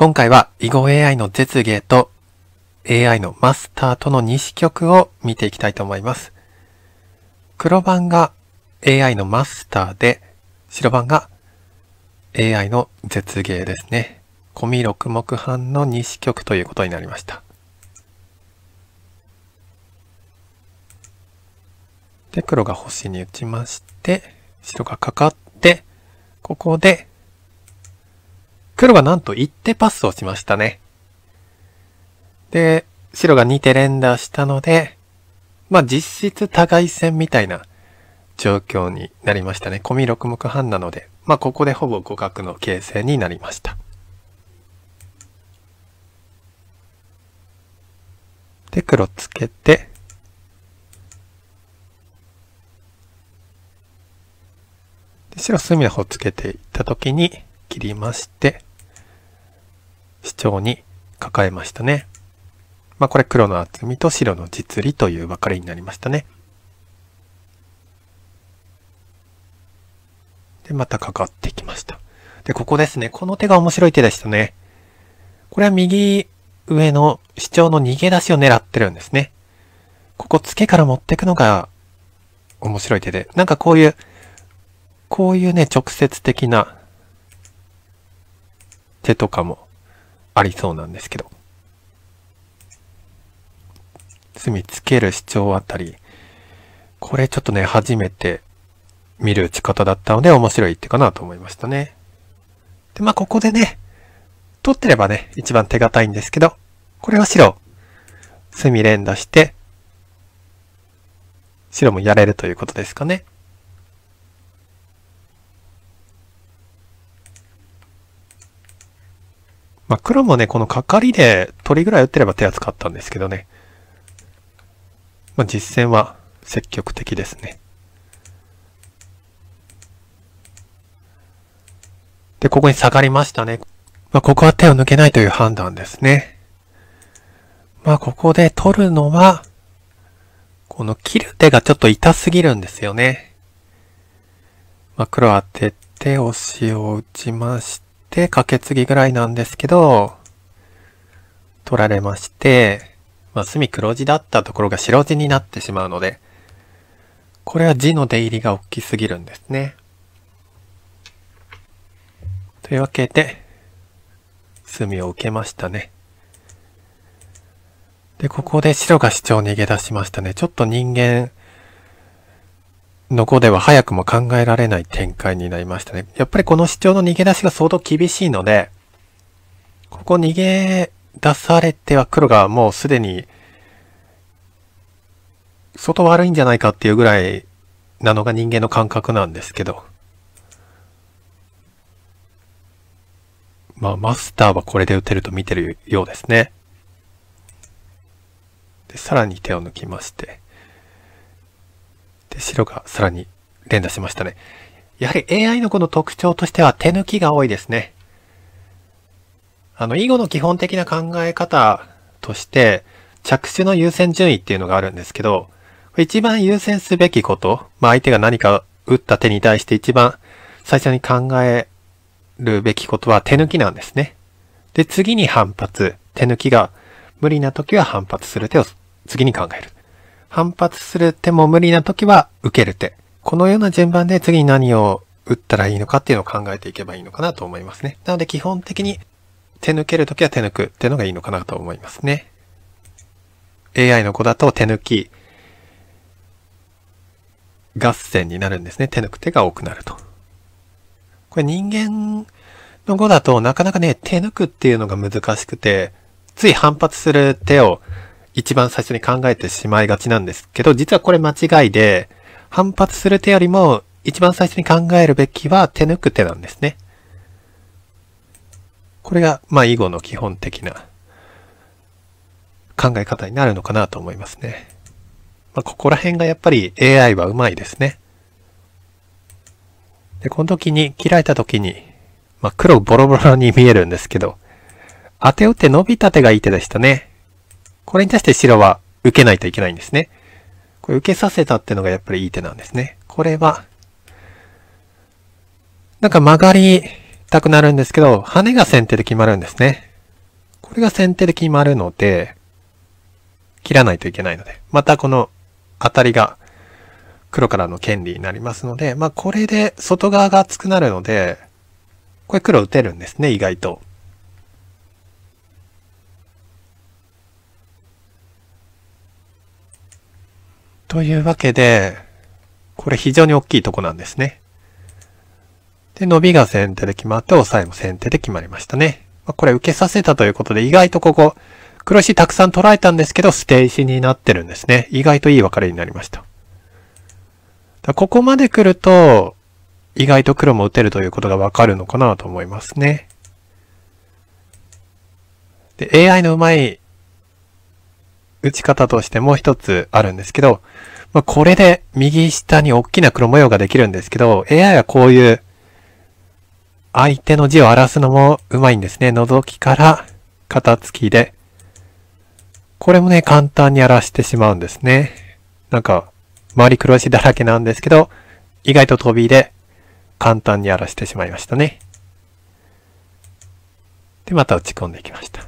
今回は囲碁 AI の絶芸と AI のマスターとの2子局を見ていきたいと思います。黒番が AI のマスターで、白番が AI の絶芸ですね。コミ6目半の2子局ということになりました。で、黒が星に打ちまして、白がかかって、ここで黒がなんと1手パスをしましたね。で、白が2手連打したので、まあ実質互い戦みたいな状況になりましたね。込み6目半なので、まあここでほぼ互角の形勢になりました。で、黒つけて、白隅の方つけていったときに切りまして、主張に抱えましたね。まあ、これ黒の厚みと白の実利という分かりになりましたね。で、またかかってきました。で、ここですね。この手が面白い手でしたね。これは右上の主張の逃げ出しを狙ってるんですね。ここ付けから持ってくのが面白い手で。なんかこういう、こういうね、直接的な手とかもありそうなんですけど。隅つける主張あたり、これちょっとね、初めて見る打ち方だったので面白い手かなと思いましたね。で、まあここでね、取ってればね、一番手堅いんですけど、これは白、隅連打して、白もやれるということですかね。まあ、黒もね、このかかりで鳥ぐらい打ってれば手厚かったんですけどね。まあ、実戦は積極的ですね。で、ここに下がりましたね。まあ、ここは手を抜けないという判断ですね。まあ、ここで取るのは、この切る手がちょっと痛すぎるんですよね。まあ、黒当てて、押しを打ちまして、ってけケぎぐらいなんですけど、取られまして、まあ、隅黒地だったところが白地になってしまうので、これは地の出入りが大きすぎるんですね。というわけで、隅を受けましたね。で、ここで白が主張逃げ出しましたね。ちょっと人間、の後では早くも考えられない展開になりましたね。やっぱりこの主張の逃げ出しが相当厳しいので、ここ逃げ出されては黒がもうすでに相当悪いんじゃないかっていうぐらいなのが人間の感覚なんですけど。まあ、マスターはこれで打てると見てるようですね。で、さらに手を抜きまして。で、白がさらに連打しましたね。やはり AI のこの特徴としては手抜きが多いですね。あの、囲碁の基本的な考え方として、着手の優先順位っていうのがあるんですけど、一番優先すべきこと、まあ相手が何か打った手に対して一番最初に考えるべきことは手抜きなんですね。で、次に反発。手抜きが無理な時は反発する手を次に考える。反発する手も無理な時は受ける手。このような順番で次に何を打ったらいいのかっていうのを考えていけばいいのかなと思いますね。なので基本的に手抜けるときは手抜くっていうのがいいのかなと思いますね。AI の子だと手抜き合戦になるんですね。手抜く手が多くなると。これ人間の語だとなかなかね、手抜くっていうのが難しくて、つい反発する手を一番最初に考えてしまいがちなんですけど、実はこれ間違いで、反発する手よりも一番最初に考えるべきは手抜く手なんですね。これが、まあ、囲碁の基本的な考え方になるのかなと思いますね。まあ、ここら辺がやっぱり AI はうまいですね。で、この時に、切られた時に、まあ、黒ボロボロに見えるんですけど、当て打って伸びた手がいい手でしたね。これに対して白は受けないといけないんですね。これ受けさせたってのがやっぱりいい手なんですね。これは、なんか曲がりたくなるんですけど、羽が先手で決まるんですね。これが先手で決まるので、切らないといけないので、またこの当たりが黒からの権利になりますので、まあこれで外側が厚くなるので、これ黒打てるんですね、意外と。というわけで、これ非常に大きいとこなんですね。で、伸びが先手で決まって、押さえも先手で決まりましたね。まあ、これ受けさせたということで、意外とここ、黒石たくさん捉えたんですけど、捨て石になってるんですね。意外といい分かれになりました。ここまで来ると、意外と黒も打てるということがわかるのかなと思いますね。で、AI のうまい打ち方としてもう一つあるんですけど、まあ、これで右下に大きな黒模様ができるんですけど、AI はこういう相手の字を荒らすのもうまいんですね。覗きから肩付きで。これもね、簡単に荒らしてしまうんですね。なんか、周り黒石だらけなんですけど、意外と飛びで簡単に荒らしてしまいましたね。で、また打ち込んでいきました。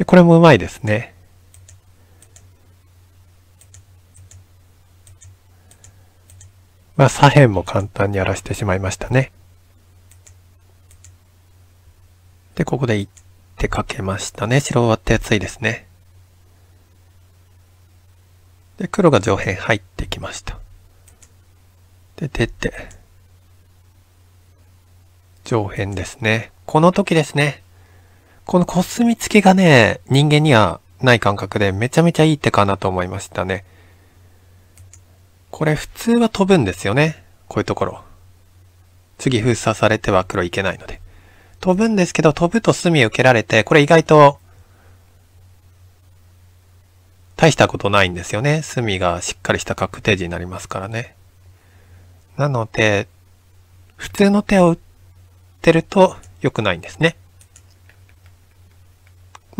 で、これもうまいですね。まあ、左辺も簡単にやらしてしまいましたね。で、ここで一手かけましたね。白は手厚いですね。で、黒が上辺入ってきました。で、出て、上辺ですね。この時ですね。このコスミ付きがね、人間にはない感覚でめちゃめちゃいい手かなと思いましたね。これ普通は飛ぶんですよね。こういうところ。次封鎖されては黒いけないので。飛ぶんですけど、飛ぶと隅受けられて、これ意外と、大したことないんですよね。隅がしっかりした確定時になりますからね。なので、普通の手を打ってると良くないんですね。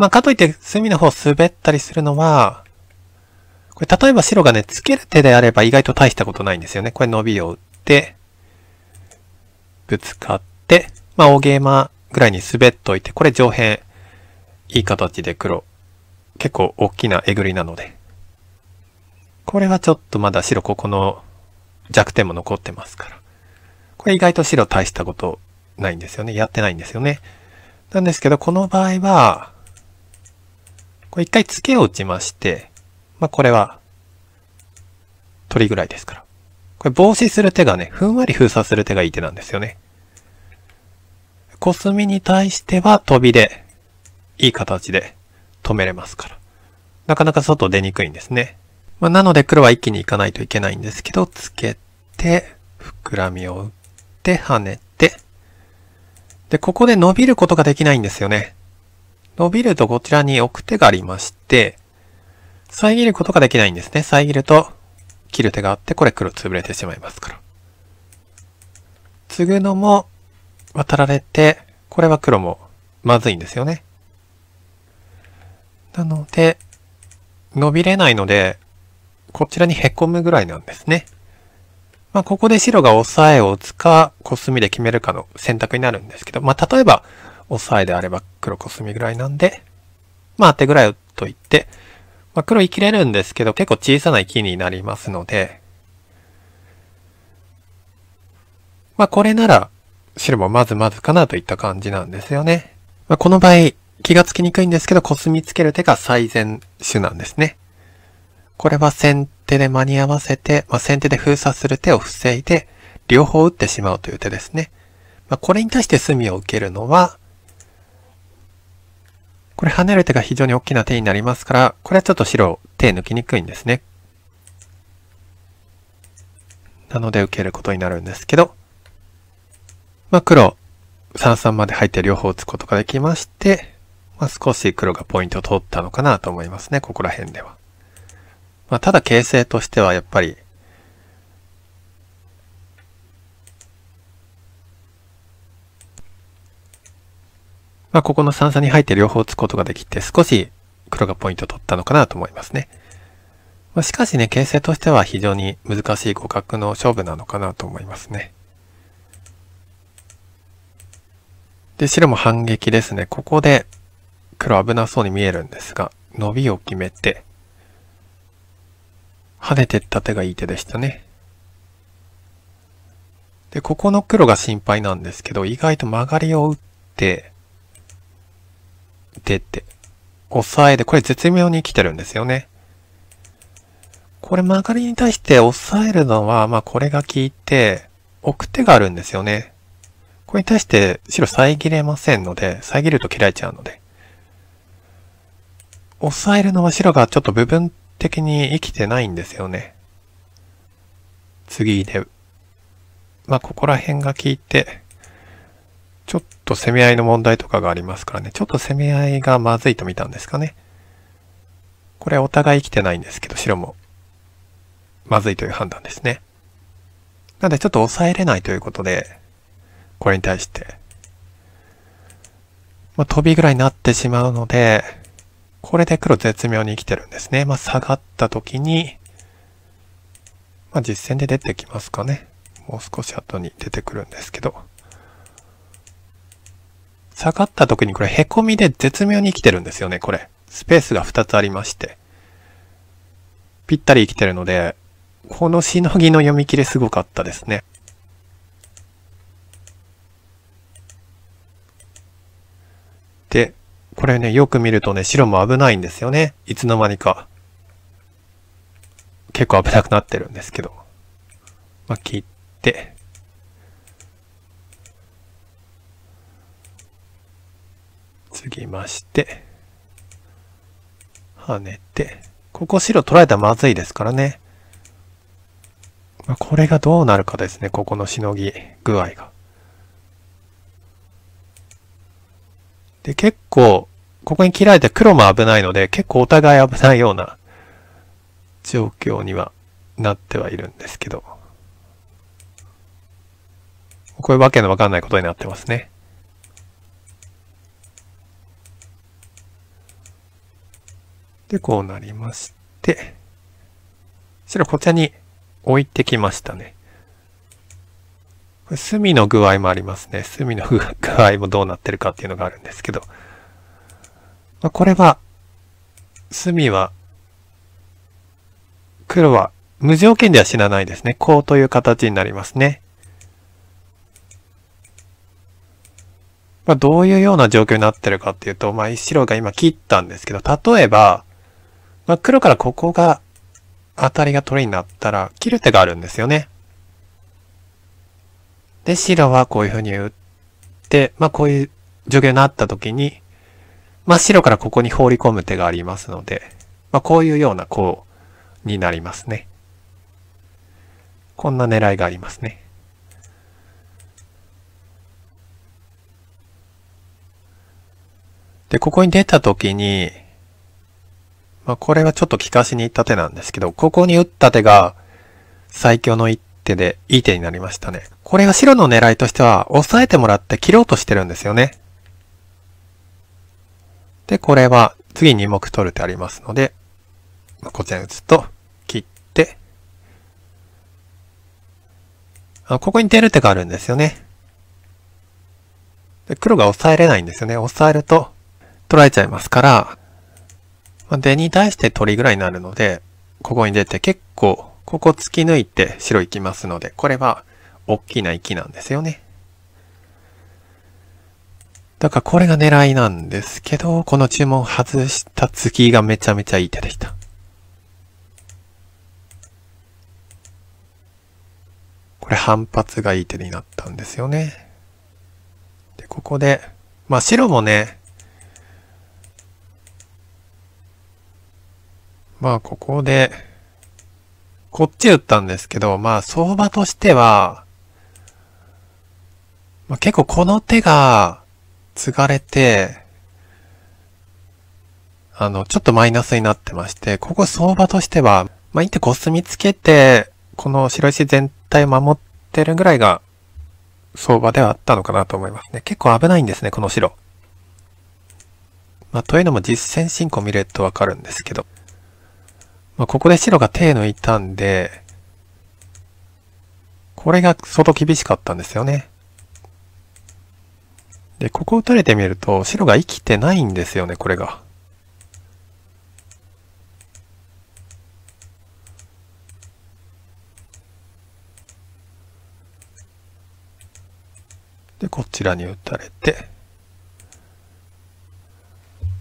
まあ、かといって隅の方滑ったりするのは、これ例えば白がね、つける手であれば意外と大したことないんですよね。これ伸びを打って、ぶつかって、まあ、大ゲーマーぐらいに滑っといて、これ上辺、いい形で黒。結構大きなえぐりなので。これはちょっとまだ白ここの弱点も残ってますから。これ意外と白大したことないんですよね。やってないんですよね。なんですけど、この場合は、これ一回付けを打ちまして、まあ、これは、取りぐらいですから。これ防止する手がね、ふんわり封鎖する手がいい手なんですよね。コスミに対しては飛びで、いい形で止めれますから。なかなか外出にくいんですね。まあ、なので黒は一気に行かないといけないんですけど、つけて、膨らみを打って、跳ねて。で、ここで伸びることができないんですよね。伸びるとこちらに置く手がありまして、遮ることができないんですね。遮ると切る手があって、これ黒潰れてしまいますから。継ぐのも渡られて、これは黒もまずいんですよね。なので、伸びれないので、こちらに凹むぐらいなんですね。まあ、ここで白が押さえを打つか、コスミで決めるかの選択になるんですけど、まあ、例えば、押さえであれば黒コスミぐらいなんで、まあ手ぐらい打っといて、まあ黒生きれるんですけど結構小さな生きになりますので、まあこれなら白もまずまずかなといった感じなんですよね。まあこの場合気がつきにくいんですけどコスミつける手が最善手なんですね。これは先手で間に合わせて、まあ、先手で封鎖する手を防いで、両方打ってしまうという手ですね。まあ、これに対して隅を受けるのは、これ跳ねる手が非常に大きな手になりますから、これはちょっと白手抜きにくいんですね。なので受けることになるんですけど、まあ黒、33まで入って両方打つことができまして、まあ少し黒がポイントを取ったのかなと思いますね、ここら辺では。まあただ形勢としてはやっぱりまあ、ここの三々に入って両方打つことができて、少し黒がポイント取ったのかなと思いますね。まあ、しかしね、形勢としては非常に難しい互角の勝負なのかなと思いますね。で、白も反撃ですね。ここで黒危なそうに見えるんですが、伸びを決めて、跳ねてった手がいい手でしたね。で、ここの黒が心配なんですけど、意外と曲がりを打って、って、押さえで、これ絶妙に来てるんですよね。これ曲がりに対して押さえるのは、まあこれが効いて、置く手があるんですよね。これに対して白遮れませんので、遮ると切られちゃうので。押さえるのは白がちょっと部分的に生きてないんですよね。次で。まあここら辺が効いて、ちょっと攻め合いの問題とかがありますからね、ちょっと攻め合いがまずいと見たんですかね。これお互い生きてないんですけど、白もまずいという判断ですね。なのでちょっと抑えれないということで、これに対して、まあ、飛びぐらいになってしまうので、これで黒絶妙に生きてるんですね。まあ、下がった時に、まあ、実戦で出てきますかね。もう少し後に出てくるんですけど。下がった時にこれ凹みで絶妙に生きてるんですよね、これ。スペースが2つありまして。ぴったり生きてるので、このしのぎの読み切れすごかったですね。で、これね、よく見るとね、白も危ないんですよね。いつの間にか。結構危なくなってるんですけど。まあ、切って。ぎまして、跳ねて、ここ白取られたらまずいですからね。まあ、これがどうなるかですね、ここのしのぎ具合が。で、結構、ここに切られて黒も危ないので、結構お互い危ないような状況にはなってはいるんですけど。こういうわけのわかんないことになってますね。で、こうなりまして、白こちらに置いてきましたね。隅の具合もありますね。隅の具合もどうなってるかっていうのがあるんですけど、まあ、これは、隅は、黒は無条件では死なないですね。こうという形になりますね。まあ、どういうような状況になってるかっていうと、まあ、白が今切ったんですけど、例えば、まあ、黒からここが当たりが取りになったら切る手があるんですよね。で、白はこういう風に打って、まあ、こういう状況になった時に、まあ、白からここに放り込む手がありますので、まあ、こういうようなこうになりますね。こんな狙いがありますね。で、ここに出た時に、まあ、これはちょっと利かしに行った手なんですけど、ここに打った手が最強の一手で、いい手になりましたね。これは白の狙いとしては、押さえてもらって切ろうとしてるんですよね。で、これは次に2目取る手ありますので、こちらに打つと、切って、あここに出る手があるんですよね。で黒が押さえれないんですよね。押さえると取られちゃいますから、まあ、出に対して取りぐらいになるので、ここに出て結構、ここ突き抜いて白いきますので、これは大きな息なんですよね。だからこれが狙いなんですけど、この注文外した突きがめちゃめちゃいい手でした。これ反発がいい手になったんですよね。で、ここで、まあ白もね、まあ、ここで、こっち打ったんですけど、まあ、相場としては、まあ、結構この手が継がれて、あの、ちょっとマイナスになってまして、ここ相場としては、まあ、一手コスミつけて、この白石全体守ってるぐらいが、相場ではあったのかなと思いますね。結構危ないんですね、この白。まあ、というのも実戦進行見るとわかるんですけど。まあ、ここで白が手抜いたんで、これが相当厳しかったんですよね。で、ここ打たれてみると、白が生きてないんですよね、これが。で、こちらに打たれて、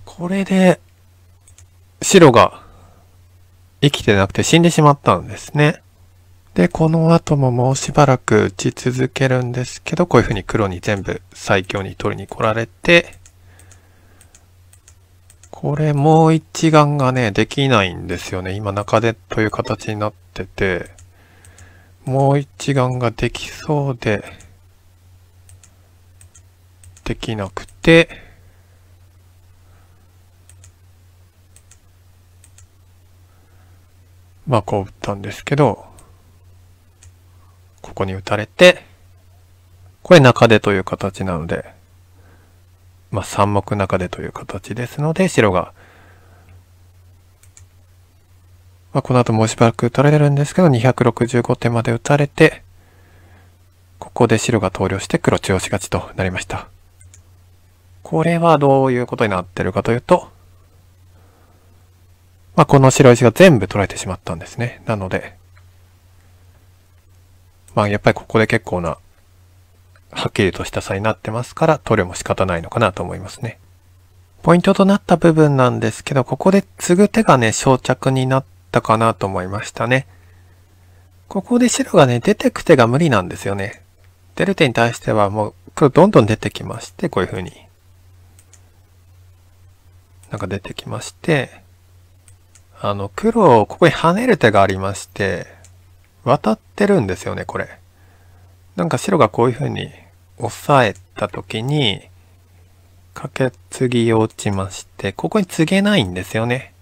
これで、白が生きてなくて死んでしまったんですね。で、この後ももうしばらく打ち続けるんですけど、こういう風に黒に全部最強に取りに来られて、これもう一眼がね、できないんですよね。今中でという形になってて、もう一眼ができそうで、できなくて、まあこう打ったんですけど、ここに打たれて、これ中出という形なので、まあ3目中出という形ですので、白が、まあこの後もうしばらく打たれるんですけど、265手まで打たれて、ここで白が投了して黒中押し勝ちとなりました。これはどういうことになってるかというと、まあ、この白石が全部取られてしまったんですね。なので、まあ、やっぱりここで結構な、はっきりとした差になってますから、塗料も仕方ないのかなと思いますね。ポイントとなった部分なんですけど、ここで継ぐ手がね、装着になったかなと思いましたね。ここで白がね、出てく手が無理なんですよね。出る手に対してはもう黒どんどん出てきまして、こういう風に。なんか出てきまして、あの、黒をここに跳ねる手がありまして、渡ってるんですよね、これ。なんか白がこういう風に押さえた時に、かけ継ぎ落ちまして、ここに継げないんですよね。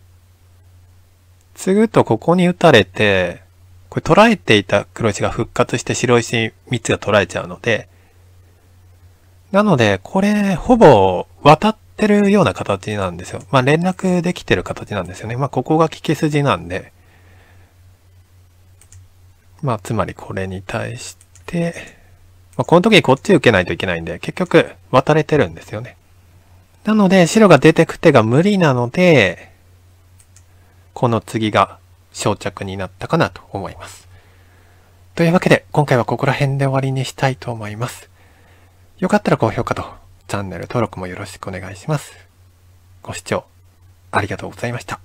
継ぐとここに打たれて、これ捉えていた黒石が復活して白石3つが捉えちゃうので、なので、これ、ほぼ渡っってるような形なんですよ。まあ、連絡できてる形なんですよね。まあ、ここが利き筋なんで、まあ、つまりこれに対して、まあ、この時にこっち受けないといけないんで、結局渡れてるんですよね。なので、白が出てく手が無理なので、この次が焦着になったかなと思います。というわけで、今回はここら辺で終わりにしたいと思います。よかったら高評価とチャンネル登録もよろしくお願いします。ご視聴ありがとうございました。